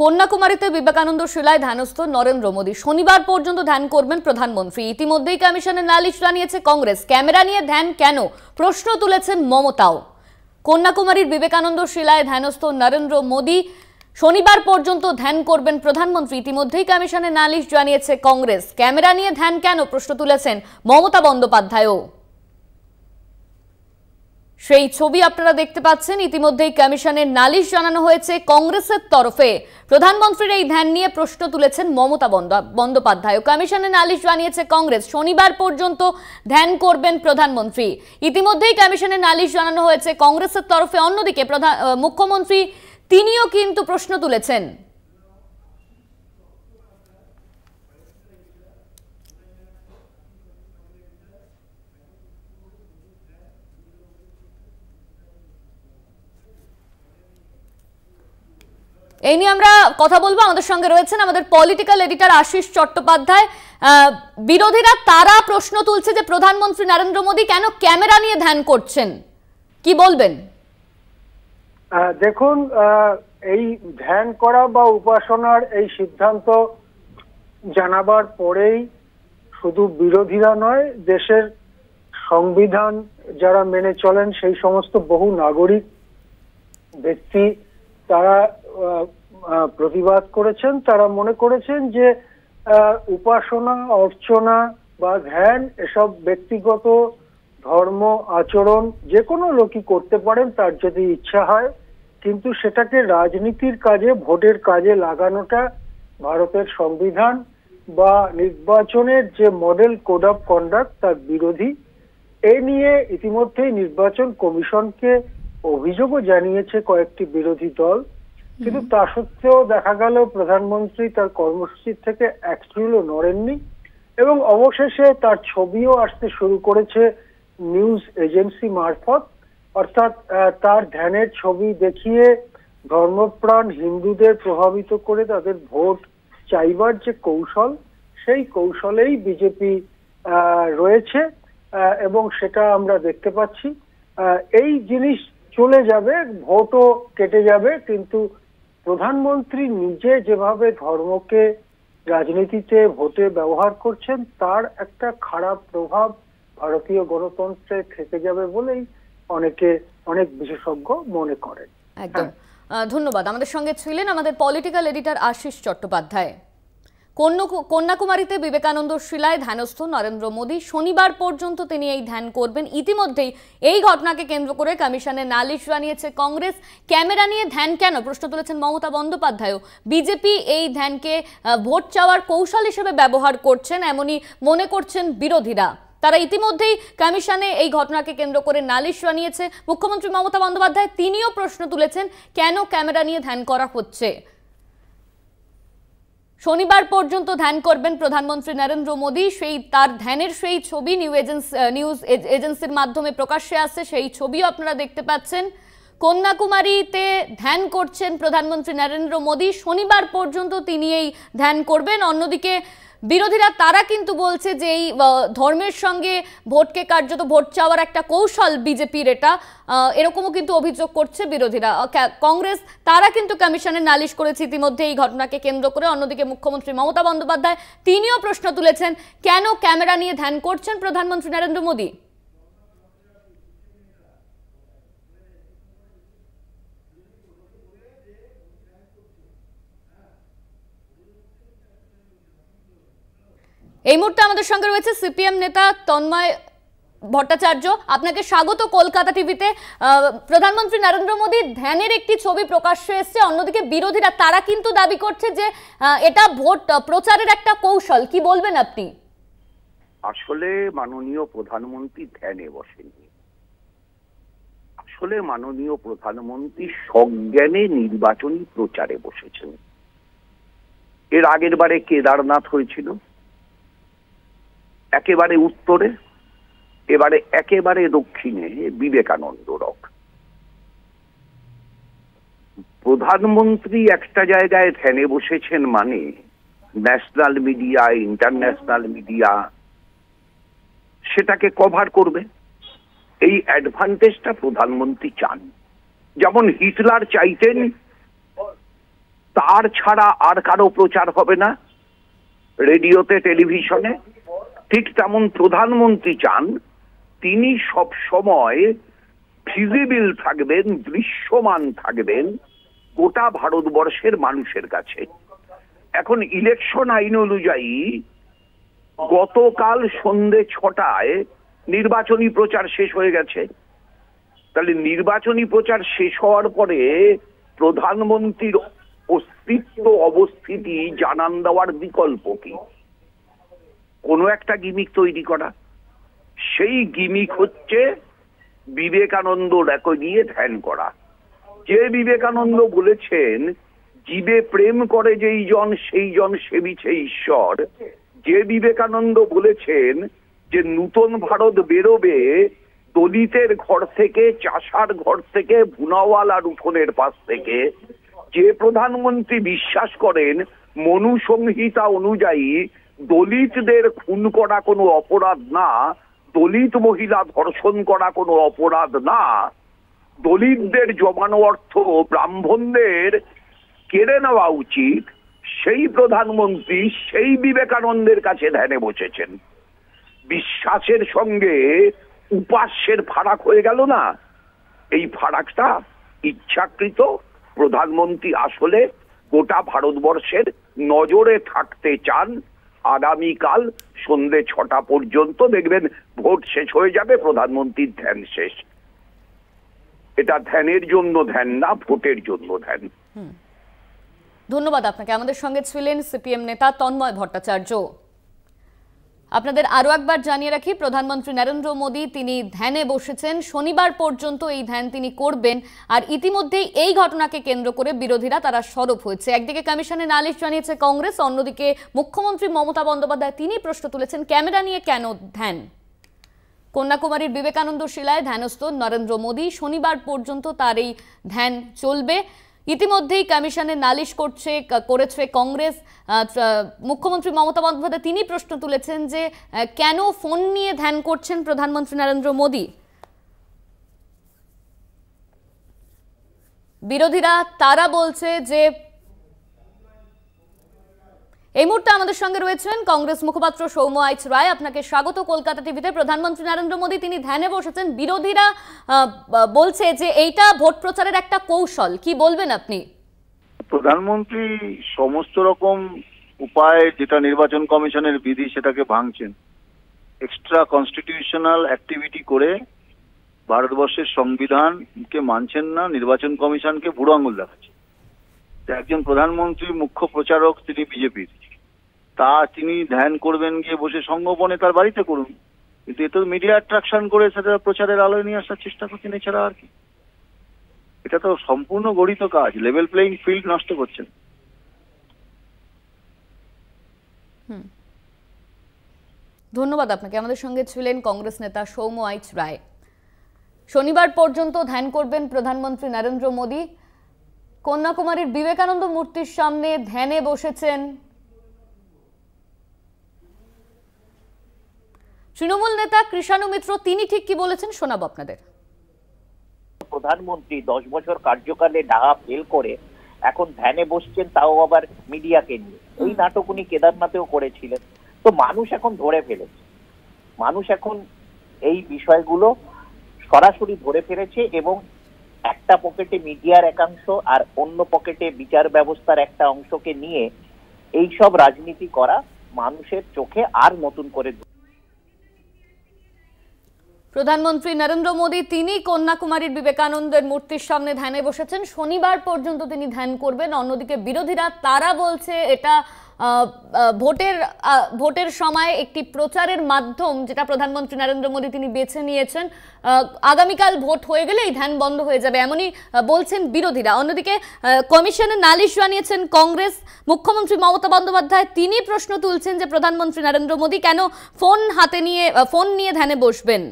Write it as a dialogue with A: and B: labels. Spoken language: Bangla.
A: কন্যাকুমারীতে বিবেকানন্দ শিলায় ধ্যানস্থ নরেন্দ্র মোদী শনিবার পর্যন্ত ধ্যান করবেন প্রধানমন্ত্রী ইতিমধ্যেই কমিশনের নালিশ জানিয়েছে কংগ্রেস ক্যামেরা নিয়ে ধ্যান কেন প্রশ্ন তুলেছেন মমতাও কন্যাকুমারীর বিবেকানন্দ শিলায় ধ্যানস্থ নরেন্দ্র মোদী শনিবার পর্যন্ত ধ্যান করবেন প্রধানমন্ত্রী ইতিমধ্যেই কমিশনের নালিশ জানিয়েছে কংগ্রেস ক্যামেরা নিয়ে ধ্যান কেন প্রশ্ন তুলেছেন মমতা বন্দ্যোপাধ্যায়ও সেই ছবি আপনারা দেখতে পাচ্ছেন ইতিমধ্যেই কমিশনের নালিশ জানানো হয়েছে কংগ্রেসের তরফে প্রধানমন্ত্রীর এই ধ্যান নিয়ে প্রশ্ন তুলেছেন মমতা বন্দ্যোপাধ্যায় কমিশনের নালিশ জানিয়েছে কংগ্রেস শনিবার পর্যন্ত ধ্যান করবেন প্রধানমন্ত্রী ইতিমধ্যেই কমিশনের নালিশ জানানো হয়েছে কংগ্রেসের তরফে অন্যদিকে প্রধান মুখ্যমন্ত্রী তিনিও কিন্তু প্রশ্ন তুলেছেন এই নিয়ে আমরা কথা বলবো আমাদের সঙ্গে রয়েছেন আমাদের পলিটিক্যাল এডিটর আশিস চট্টোপাধ্যায় বিরোধীরা তারা প্রশ্ন তুলছে যে প্রধানমন্ত্রী নরেন্দ্র মোদী কেন ক্যামেরা নিয়ে ধ্যান করছেন কি বলবেন
B: দেখুন এই ধ্যান করা বা উপাসনার এই সিদ্ধান্ত জানাবার পরেই শুধু বিরোধীরা নয় দেশের সংবিধান যারা মেনে চলেন সেই সমস্ত বহু নাগরিক ব্যক্তি তারা প্রতিবাদ করেছেন তারা মনে করেছেন যে উপাসনা অর্চনা বা ধ্যান এসব ব্যক্তিগত ধর্ম আচরণ যে কোনো লোকই করতে পারেন তার যদি ইচ্ছা হয় কিন্তু সেটাকে রাজনীতির কাজে ভোটের কাজে লাগানোটা ভারতের সংবিধান বা নির্বাচনের যে মডেল কোড অফ কন্ডাক্ট তার বিরোধী এ নিয়ে ইতিমধ্যেই নির্বাচন কমিশনকে অভিযোগও জানিয়েছে কয়েকটি বিরোধী দল কিন্তু তা সত্ত্বেও দেখা গেল প্রধানমন্ত্রী তার কর্মসূচির থেকে এক চুলও নড়েননি এবং অবশেষে তার ছবিও আসতে শুরু করেছে নিউজ এজেন্সি মারফত অর্থাৎ তার ধ্যানের ছবি দেখিয়ে ধর্মপ্রাণ হিন্দুদের প্রভাবিত করে তাদের ভোট চাইবার যে কৌশল সেই কৌশলেই বিজেপি রয়েছে এবং সেটা আমরা দেখতে পাচ্ছি এই জিনিস চলে যাবে ভোটও কেটে যাবে কিন্তু প্রধানমন্ত্রী নিজে যেভাবে ধর্মকে রাজনীতিতে ভোটে ব্যবহার করছেন তার একটা খারাপ প্রভাব ভারতীয় গণতন্ত্রে থেকে যাবে বলেই অনেকে অনেক বিশেষজ্ঞ মনে করেন একদম
A: হ্যাঁ। ধন্যবাদ আমাদের সঙ্গে ছিলেন আমাদের পলিটিক্যাল এডিটর আশিস চট্টোপাধ্যায় কন্যাকুমারীতে বিবেকানন্দ শিলায় ধ্যানস্থ নরেন্দ্র মোদী শনিবার পর্যন্ত তিনি এই ধ্যান করবেন ইতিমধ্যেই এই ঘটনাকে কেন্দ্র করে কমিশনে নালিশ জানিয়েছে কংগ্রেস ক্যামেরা নিয়ে ধ্যান কেন প্রশ্ন তুলেছেন মমতা বন্দ্যোপাধ্যায়ও বিজেপি এই ধ্যানকে ভোট চাওয়ার কৌশল হিসেবে ব্যবহার করছেন এমনই মনে করছেন বিরোধীরা তারা ইতিমধ্যেই কমিশনে এই ঘটনাকে কেন্দ্র করে নালিশ জানিয়েছে মুখ্যমন্ত্রী মমতা বন্দ্যোপাধ্যায় তিনিও প্রশ্ন তুলেছেন কেন ক্যামেরা নিয়ে ধ্যান করা হচ্ছে শনিবার পর্যন্ত ধ্যান করবেন প্রধানমন্ত্রী নরেন্দ্র মোদী সেই তার ধ্যানের সেই ছবি নিউ নিউজ এজেন্সির মাধ্যমে প্রকাশ্যে আসছে সেই ছবিও আপনারা দেখতে পাচ্ছেন কন্যাকুমারীতে ধ্যান করছেন প্রধানমন্ত্রী নরেন্দ্র মোদী শনিবার পর্যন্ত তিনি এই ধ্যান করবেন অন্যদিকে বিরোধীরা তারা কিন্তু বলছে যে এই ধর্মের সঙ্গে ভোটকে কার্যত ভোট চাওয়ার একটা কৌশল বিজেপির এটা এরকমও কিন্তু অভিযোগ করছে বিরোধীরা কংগ্রেস তারা কিন্তু কমিশনে নালিশ করেছে ইতিমধ্যে এই ঘটনাকে কেন্দ্র করে অন্যদিকে মুখ্যমন্ত্রী মমতা বন্দ্যোপাধ্যায় তিনিও প্রশ্ন তুলেছেন কেন ক্যামেরা নিয়ে ধ্যান করছেন প্রধানমন্ত্রী নরেন্দ্র মোদী এই মুহূর্তে আমাদের সঙ্গে রয়েছে সিপিএম নেতা তন্ময় ভট্টাচার্য আপনাকে স্বাগত কলকাতা টিভিতে প্রধানমন্ত্রী নরেন্দ্র মোদী ধ্যানের একটি ছবি প্রকাশ্যে এসছে অন্যদিকে বিরোধীরা তারা কিন্তু দাবি করছে যে এটা ভোট প্রচারের একটা কৌশল কি বলবেন আপনি
C: আসলে মাননীয় প্রধানমন্ত্রী ধ্যানে বসেনি আসলে মাননীয় প্রধানমন্ত্রী সজ্ঞানে নির্বাচনী প্রচারে বসেছেন এর আগের বারে কেদারনাথ হয়েছিল একেবারে উত্তরে এবারে একেবারে দক্ষিণে বিবেকানন্দ রক প্রধানমন্ত্রী একটা জায়গায় ধ্যানে বসেছেন মানে ন্যাশনাল মিডিয়া ইন্টারন্যাশনাল মিডিয়া সেটাকে কভার করবে এই অ্যাডভান্টেজটা প্রধানমন্ত্রী চান যেমন হিটলার চাইতেন তার ছাড়া আর কারো প্রচার হবে না রেডিওতে টেলিভিশনে ঠিক তেমন প্রধানমন্ত্রী চান তিনি সব সময় ফিজিবিল থাকবেন দৃশ্যমান থাকবেন গোটা ভারতবর্ষের মানুষের কাছে এখন ইলেকশন আইন অনুযায়ী গতকাল সন্ধে ছটায় নির্বাচনী প্রচার শেষ হয়ে গেছে তাহলে নির্বাচনী প্রচার শেষ হওয়ার পরে প্রধানমন্ত্রীর অস্তিত্ব অবস্থিতি জানান দেওয়ার বিকল্প কি কোনো একটা গিমিক তৈরি করা সেই গিমিক হচ্ছে বিবেকানন্দ দেখো নিয়ে ধ্যান করা যে বিবেকানন্দ বলেছেন জীবে প্রেম করে যেই জন সেই জন সেবিছে ঈশ্বর যে বিবেকানন্দ বলেছেন যে নূতন ভারত বেরোবে দলিতের ঘর থেকে চাষার ঘর থেকে ভুনাওয়ালার উঠোনের পাশ থেকে যে প্রধানমন্ত্রী বিশ্বাস করেন মনুসংহিতা অনুযায়ী দলিতদের খুন করা কোনো অপরাধ না দলিত মহিলা ধর্ষণ করা কোনো অপরাধ না দলিতদের জমানো অর্থ ব্রাহ্মণদের কেড়ে নেওয়া উচিত সেই প্রধানমন্ত্রী সেই বিবেকানন্দের কাছে ধ্যানে বসেছেন বিশ্বাসের সঙ্গে উপাস্যের ফারাক হয়ে গেল না এই ফারাকটা ইচ্ছাকৃত প্রধানমন্ত্রী আসলে গোটা ভারতবর্ষের নজরে থাকতে চান আগামীকাল সন্ধে ছটা পর্যন্ত দেখবেন ভোট শেষ হয়ে যাবে প্রধানমন্ত্রীর ধ্যান শেষ এটা ধ্যানের জন্য ধ্যান না ভোটের জন্য ধ্যান
A: ধন্যবাদ আপনাকে আমাদের সঙ্গে ছিলেন সিপিএম নেতা তন্ময় ভট্টাচার্য আপনাদের আরও একবার জানিয়ে রাখি প্রধানমন্ত্রী নরেন্দ্র মোদী তিনি ধ্যানে বসেছেন শনিবার পর্যন্ত এই ধ্যান তিনি করবেন আর ইতিমধ্যেই এই ঘটনাকে কেন্দ্র করে বিরোধীরা তারা সরব হয়েছে একদিকে কমিশনে নালিশ জানিয়েছে কংগ্রেস অন্যদিকে মুখ্যমন্ত্রী মমতা বন্দ্যোপাধ্যায় তিনি প্রশ্ন তুলেছেন ক্যামেরা নিয়ে কেন ধ্যান কন্যাকুমারীর বিবেকানন্দ শিলায় ধ্যানস্থ নরেন্দ্র মোদী শনিবার পর্যন্ত তার এই ধ্যান চলবে ইতিমধ্যেই কমিশনে নালিশ করছে করেছে কংগ্রেস মুখ্যমন্ত্রী মমতা বন্দ্যোপাধ্যায় তিনি প্রশ্ন তুলেছেন যে কেন ফোন নিয়ে ধ্যান করছেন প্রধানমন্ত্রী নরেন্দ্র মোদী বিরোধীরা তারা বলছে যে এই মুহূর্তে আমাদের সঙ্গে রয়েছেন কংগ্রেস মুখপাত্র সৌম আইচ রায় আপনাকে স্বাগত কলকাতা টিভিতে প্রধানমন্ত্রী নরেন্দ্র মোদী তিনি ধ্যানে বসেছেন বিরোধীরা বলছে যে এইটা ভোট প্রচারের একটা কৌশল কি বলবেন আপনি
B: প্রধানমন্ত্রী সমস্ত রকম উপায় যেটা নির্বাচন কমিশনের বিধি সেটাকে ভাঙছেন এক্সট্রা কনস্টিটিউশনাল অ্যাক্টিভিটি করে ভারতবর্ষের সংবিধানকে মানছেন না নির্বাচন কমিশনকে বুড়ো আঙুল দেখাচ্ছেন একজন প্রধানমন্ত্রী মুখ্য প্রচারক তিনি বিজেপির তা তিনি ধ্যান করবেন গিয়ে বসে সঙ্গোপনে তার বাড়িতে করুন কিন্তু এত মিডিয়া অ্যাট্রাকশন করে সেটা প্রচারের আলোয় নিয়ে আসার চেষ্টা করছেন এছাড়া আর কি এটা তো সম্পূর্ণ গড়িত কাজ লেভেল প্লেইং ফিল্ড নষ্ট করছেন
A: ধন্যবাদ আপনাকে আমাদের সঙ্গে ছিলেন কংগ্রেস নেতা সৌম আইচ রায় শনিবার পর্যন্ত ধ্যান করবেন প্রধানমন্ত্রী নরেন্দ্র মোদী কন্যাকুমারীর বিবেকানন্দ মূর্তির সামনে ধ্যানে বসেছেন তৃণমূল নেতা কৃষাণু মিত্র তিনি ঠিক কি বলেছেন শোনাবো আপনাদের
C: প্রধানমন্ত্রী দশ বছর কার্যকালে ডাহা ফেল করে এখন ধ্যানে বসছেন তাও আবার মিডিয়াকে নিয়ে ওই নাটক উনি কেদারনাথেও করেছিলেন তো মানুষ এখন ধরে ফেলেছে মানুষ এখন এই বিষয়গুলো সরাসরি ধরে ফেলেছে এবং একটা পকেটে মিডিয়ার একাংশ আর অন্য পকেটে বিচার ব্যবস্থার একটা অংশকে নিয়ে এই সব রাজনীতি করা মানুষের চোখে আর নতুন করে
A: প্রধানমন্ত্রী নরেন্দ্র মোদী তিনি কন্যাকুমারীর বিবেকানন্দের মূর্তির সামনে ধ্যানে বসেছেন শনিবার পর্যন্ত তিনি ধ্যান করবেন অন্যদিকে বিরোধীরা তারা বলছে এটা ভোটের ভোটের সময় একটি প্রচারের মাধ্যম যেটা প্রধানমন্ত্রী নরেন্দ্র মোদী তিনি বেছে নিয়েছেন আগামীকাল ভোট হয়ে গেলে এই ধ্যান বন্ধ হয়ে যাবে এমনই বলছেন বিরোধীরা অন্যদিকে কমিশনের নালিশ জানিয়েছেন কংগ্রেস মুখ্যমন্ত্রী মমতা বন্দ্যোপাধ্যায় তিনি প্রশ্ন তুলছেন যে প্রধানমন্ত্রী নরেন্দ্র মোদী কেন ফোন হাতে নিয়ে ফোন নিয়ে ধ্যানে বসবেন